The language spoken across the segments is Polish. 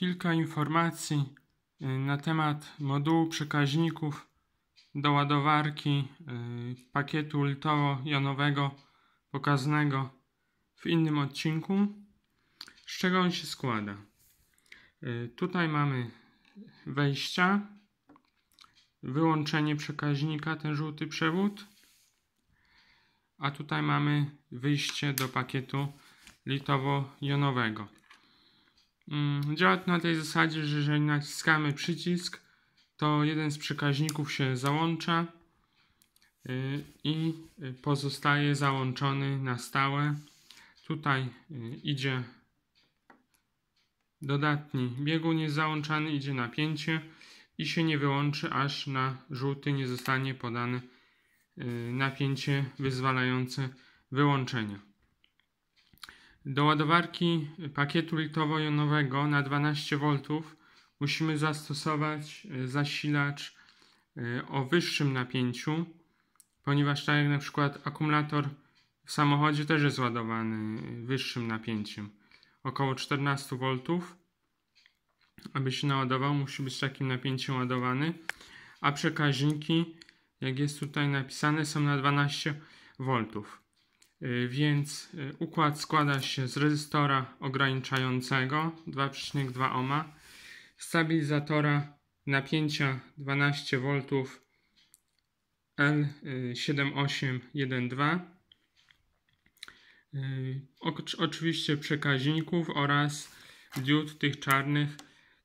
Kilka informacji y, na temat modułu przekaźników do ładowarki y, pakietu litowo jonowego pokazanego w innym odcinku. Z czego on się składa? Y, tutaj mamy wejścia, wyłączenie przekaźnika, ten żółty przewód, a tutaj mamy wyjście do pakietu litowo-jonowego. Mm, działa to na tej zasadzie, że jeżeli naciskamy przycisk, to jeden z przekaźników się załącza y, i pozostaje załączony na stałe. Tutaj y, idzie dodatni biegun jest załączany, idzie napięcie i się nie wyłączy, aż na żółty nie zostanie podane y, napięcie wyzwalające wyłączenie. Do ładowarki pakietu litowo-jonowego na 12V musimy zastosować e, zasilacz e, o wyższym napięciu, ponieważ tak jak na przykład akumulator w samochodzie też jest ładowany e, wyższym napięciem, około 14V. Aby się naładował, musi być takim napięciem ładowany, a przekaźniki, jak jest tutaj napisane, są na 12V. Y, więc y, układ składa się z rezystora ograniczającego 2,2 ohma, stabilizatora napięcia 12 V L7812 Oczywiście przekaźników oraz diod tych czarnych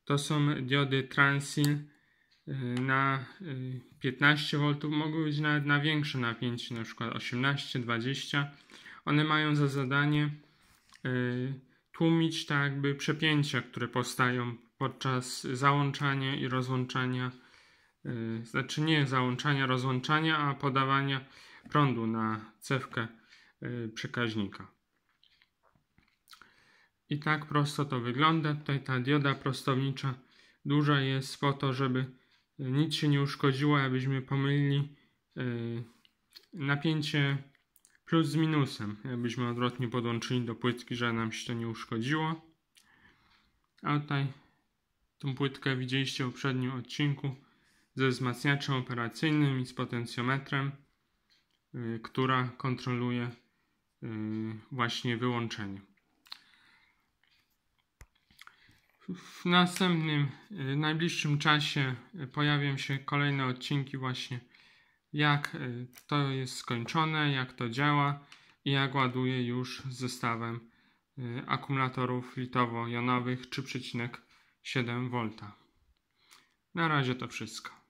to są diody Transil Y, na 15 V mogą być nawet na większe napięcie, na przykład 18, 20. One mają za zadanie y, tłumić tak jakby przepięcia, które powstają podczas załączania i rozłączania, y, znaczy nie załączania, rozłączania, a podawania prądu na cewkę przekaźnika. I tak prosto to wygląda. Tutaj ta dioda prostownicza duża jest po to, żeby nic się nie uszkodziło, jakbyśmy pomylili e, napięcie plus z minusem, jakbyśmy odwrotnie podłączyli do płytki, że nam się to nie uszkodziło. A tutaj tą płytkę widzieliście w poprzednim odcinku ze wzmacniaczem operacyjnym i z potencjometrem, e, która kontroluje e, właśnie wyłączenie. W następnym, y, najbliższym czasie y, pojawią się kolejne odcinki właśnie jak y, to jest skończone, jak to działa i jak ładuje już zestawem akumulatorów litowo-jonowych 3,7V. Na razie to wszystko.